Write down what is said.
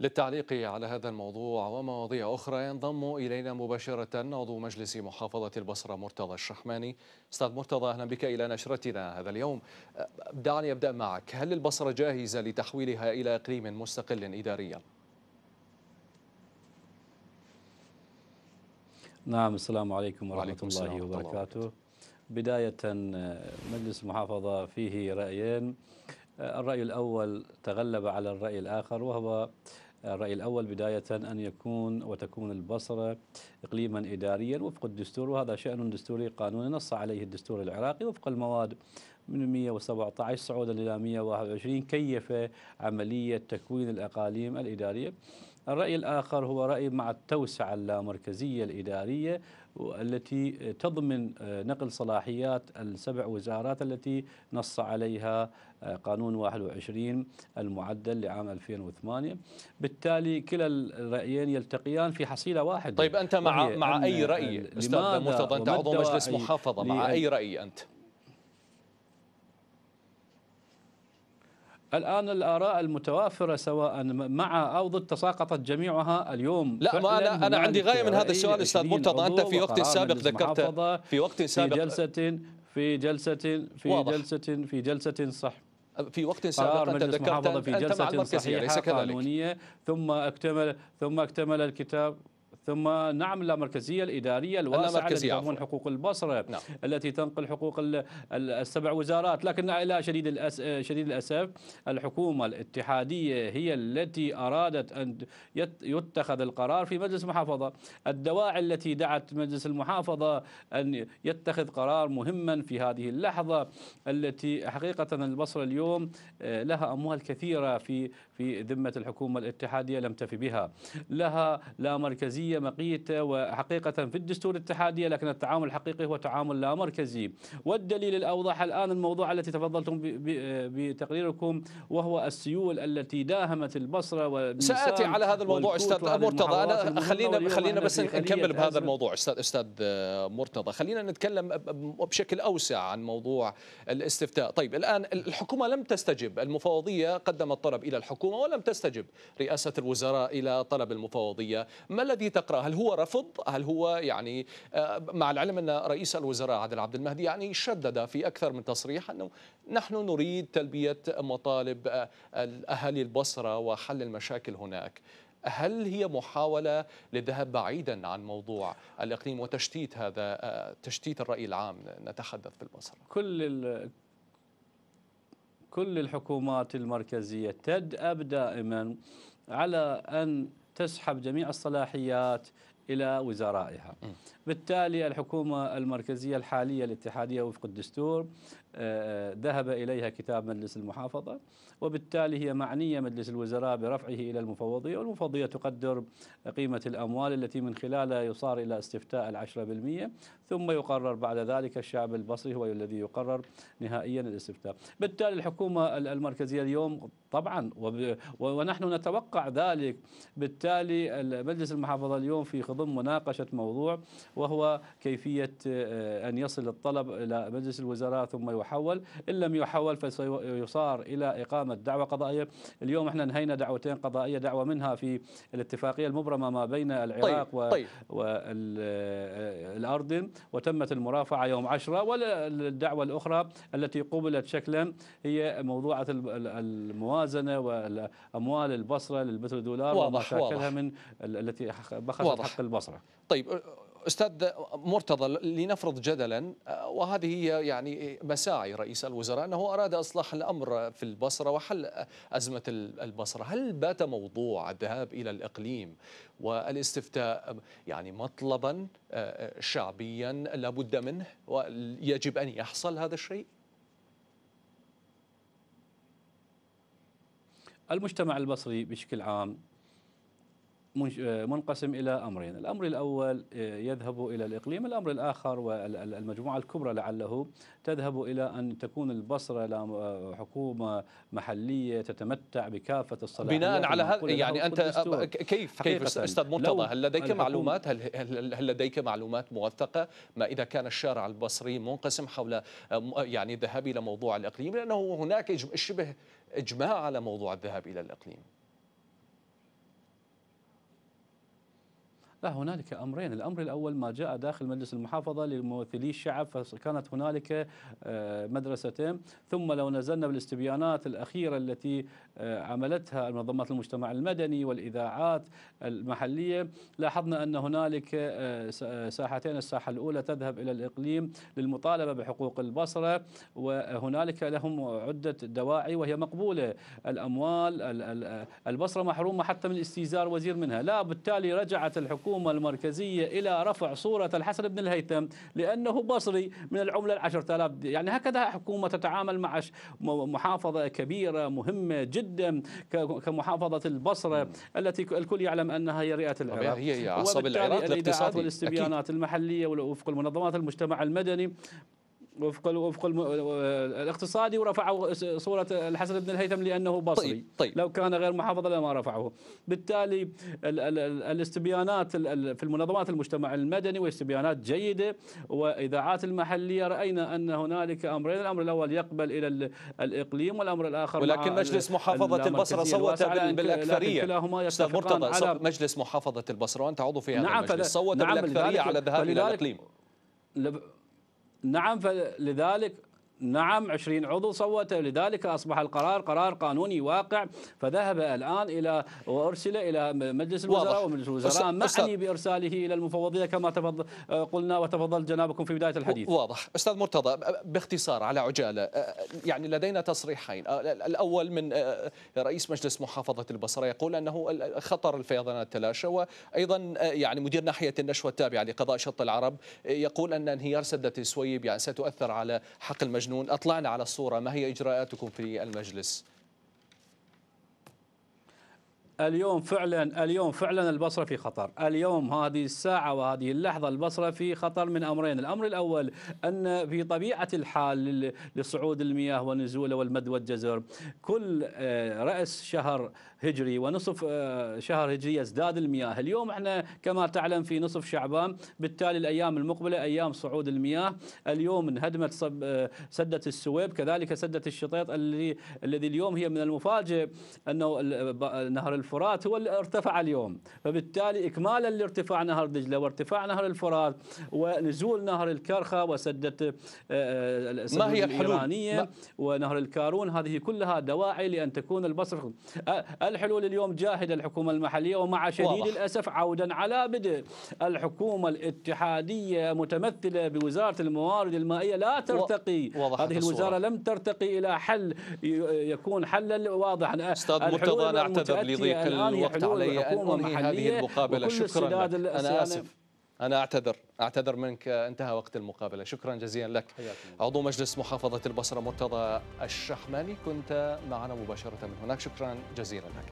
للتعليق على هذا الموضوع ومواضيع أخرى ينضم إلينا مباشرة عضو مجلس محافظة البصرة مرتضى الشحماني أستاذ مرتضى أهلا بك إلى نشرتنا هذا اليوم دعني أبدأ معك هل البصرة جاهزة لتحويلها إلى إقليم مستقل إداريا؟ نعم السلام عليكم ورحمة وعليكم الله ورحمة وبركاته الله. بداية مجلس المحافظة فيه رأيين الرأي الأول تغلب على الرأي الآخر وهو الرأي الأول بداية أن يكون وتكون البصرة إقليما إداريا وفق الدستور وهذا شأن دستوري قانوني نص عليه الدستور العراقي وفق المواد من 117 صعودا إلى 121 كيف عملية تكوين الأقاليم الإدارية الرأي الآخر هو رأي مع التوسعة اللامركزية الإدارية التي تضمن آه، نقل صلاحيات السبع وزارات التي نص عليها آه، قانون 21 المعدل لعام 2008 بالتالي كلا الرأيين يلتقيان في حصيلة واحدة طيب أنت مع مع أي رأي أستاذ مرتضى أنت عضو مجلس محافظة مع أي رأي أنت الان الاراء المتوافره سواء مع او ضد تساقطت جميعها اليوم لا ما انا انا عندي غايه من هذا السؤال استاذ مرتضى انت في وقت سابق ذكرت في وقت سابق في جلسه في جلسه في واضح. جلسه في جلسه صح في وقت سابق انت ذكرت في جلسه صحيحه قانونيه ثم اكتمل ثم اكتمل الكتاب ثم نعم اللامركزيه الاداريه الواسعه التي تضمن حقوق البصره نعم. التي تنقل حقوق السبع وزارات لكن الى شديد الأس... شديد الاسف الحكومه الاتحاديه هي التي ارادت ان يتخذ القرار في مجلس المحافظه الدواعي التي دعت مجلس المحافظه ان يتخذ قرار مهما في هذه اللحظه التي حقيقه البصره اليوم آه، لها اموال كثيره في في ذمه الحكومه الاتحاديه لم تفي بها لها لا مركزيه مالية مقيتة وحقيقة في الدستور الاتحادية لكن التعامل الحقيقي هو تعامل لا مركزي والدليل الأوضح الآن الموضوع التي تفضلتم بتقريركم وهو السيول التي داهمت البصرة سأتي على هذا الموضوع أستاذ مرتضى أنا خلينا خلينا بس نكمل بهذا الموضوع أستاذ أستاذ مرتضى خلينا نتكلم بشكل أوسع عن موضوع الاستفتاء طيب الآن الحكومة لم تستجب المفوضية قدمت طلب إلى الحكومة ولم تستجب رئاسة الوزراء إلى طلب المفوضية ما الذي تقرا هل هو رفض هل هو يعني آه، مع العلم ان رئيس الوزراء عادل عبد المهدي يعني شدد في اكثر من تصريح انه نحن نريد تلبيه مطالب آه، اهالي البصره وحل المشاكل هناك هل هي محاولة للذهاب بعيدا عن موضوع الإقليم وتشتيت هذا آه، تشتيت الرأي العام نتحدث في البصرة كل كل الحكومات المركزية تدأب دائما على أن تسحب جميع الصلاحيات إلى وزرائها بالتالي الحكومة المركزية الحالية الاتحادية وفق الدستور آه، آه، ذهب إليها كتاب مجلس المحافظة وبالتالي هي معنية مجلس الوزراء برفعه إلى المفوضية والمفوضية تقدر قيمة الأموال التي من خلالها يصار إلى استفتاء العشرة بالمئة ثم يقرر بعد ذلك الشعب البصري هو الذي يقرر نهائيا الاستفتاء بالتالي الحكومة المركزية اليوم طبعا ونحن نتوقع ذلك بالتالي مجلس المحافظة اليوم في خضم مناقشة موضوع وهو كيفية آه، أن يصل الطلب إلى مجلس الوزراء ثم وحول إن لم يحول فسيصار إلى إقامة دعوة قضائية اليوم احنا نهينا دعوتين قضائية دعوة منها في الاتفاقية المبرمة ما بين العراق طيب. طيب. والأردن وتمت المرافعة يوم 10 والدعوة الأخرى التي قبلت شكلا هي موضوعة الموازنة والأموال البصرة للمتر دولار واضح وما شاكلها واضح. من التي بخلت حق البصرة طيب استاذ مرتضى لنفرض جدلا وهذه هي يعني مساعي رئيس الوزراء انه اراد اصلاح الامر في البصره وحل ازمه البصره، هل بات موضوع الذهاب الى الاقليم والاستفتاء يعني مطلبا آه، شعبيا لابد منه ويجب ان يحصل هذا الشيء؟ المجتمع البصري بشكل عام آه، منقسم إلى أمرين الأمر الأول آه، يذهب إلى الإقليم الأمر الآخر والمجموعة الكبرى لعله تذهب إلى أن تكون البصرة آه، حكومة محلية تتمتع بكافة الصلاحيات بناء على هذا يعني أنت كيف كيف أستاذ مرتضى هل لديك معلومات هل, هل, هل لديك معلومات موثقة ما إذا كان الشارع البصري منقسم حول يعني الذهاب إلى موضوع الإقليم لأنه هناك شبه إجماع على موضوع الذهاب إلى الإقليم لا هنالك امرين، الامر الاول ما جاء داخل مجلس المحافظه لممثلي الشعب فكانت هنالك آه، مدرستين، ثم لو نزلنا بالاستبيانات الاخيره التي آه، عملتها منظمات المجتمع المدني والاذاعات المحليه، لاحظنا ان هنالك آه، ساحتين، الساحه الاولى تذهب الى الاقليم للمطالبه بحقوق البصره وهنالك لهم عده دواعي وهي مقبوله، الاموال البصره محرومه حتى من استيزار وزير منها، لا بالتالي رجعت الحكومه الحكومة المركزية إلى رفع صورة الحسن بن الهيثم لأنه بصري من العملة العشرة آلاف يعني هكذا حكومة تتعامل مع محافظة كبيرة مهمة جدا كمحافظة البصرة التي الكل يعلم أنها هي رئة العراق هي عصب العراق الاقتصادي والاستبيانات أكيد. المحلية وفق المنظمات المجتمع المدني وفق وفق آه، الاقتصادي ورفعوا صوره الحسن بن الهيثم لانه طيب، بصري طيب. طيب. لو كان غير محافظ لما رفعوه بالتالي ال ال الاستبيانات في المنظمات المجتمع المدني واستبيانات جيده واذاعات المحليه راينا ان هنالك امرين الامر الاول يقبل الى الاقليم والامر الاخر ولكن مجلس محافظه البصره صوت بالاكثريه استاذ مرتضى مجلس محافظه البصره وانت عضو في هذا نعم المجلس صوت نعم بالاكثريه على ذهاب الى الاقليم نعم فلذلك نعم 20 عضو صوت لذلك أصبح القرار قرار قانوني واقع فذهب الآن إلى وأرسل إلى مجلس الوزراء ومجلس الوزراء معني بإرساله إلى المفوضية كما تفضل قلنا وتفضل جنابكم في بداية الحديث واضح أستاذ مرتضى باختصار على عجالة يعني لدينا تصريحين الأول من رئيس مجلس محافظة البصرة يقول أنه خطر الفيضانات تلاشى وأيضا يعني مدير ناحية النشوة التابعة لقضاء شط العرب يقول أن انهيار سدة السويب يعني ستؤثر على حق المجلس مجنون أطلعنا على الصورة ما هي إجراءاتكم في المجلس اليوم فعلا اليوم فعلا البصره في خطر، اليوم هذه الساعه وهذه اللحظه البصره في خطر من امرين، الامر الاول ان في طبيعه الحال لصعود المياه ونزوله والمد والجزر، كل آه، راس شهر هجري ونصف آه، شهر هجري يزداد المياه، اليوم احنا كما تعلم في نصف شعبان، بالتالي الايام المقبله ايام صعود المياه، اليوم انهدمت آه، سده السويب كذلك سده الشطيط الذي الذي اليوم هي من المفاجئ انه نهر الف الفرات هو اللي ارتفع اليوم فبالتالي إكمالا لارتفاع نهر دجلة وارتفاع نهر الفرات ونزول نهر الكرخة وسدة آه، آه، ما هي الإيرانية ما ونهر الكارون هذه كلها دواعي لأن تكون البصر الحلول اليوم جاهدة الحكومة المحلية ومع شديد واضح. الأسف عودا على بدء الحكومة الاتحادية متمثلة بوزارة الموارد المائية لا ترتقي هذه الوزارة لم ترتقي إلى حل يكون حلا واضحا أستاذ مرتضى أنا أعتذر لضيق لك الوقت علي أن أنهي هذه المقابلة شكرا لك أنا آسف أنا أعتذر أعتذر منك انتهى وقت المقابلة شكرا جزيلا لك عضو مجلس محافظة البصرة مرتضى الشحماني كنت معنا مباشرة من هناك شكرا جزيلا لك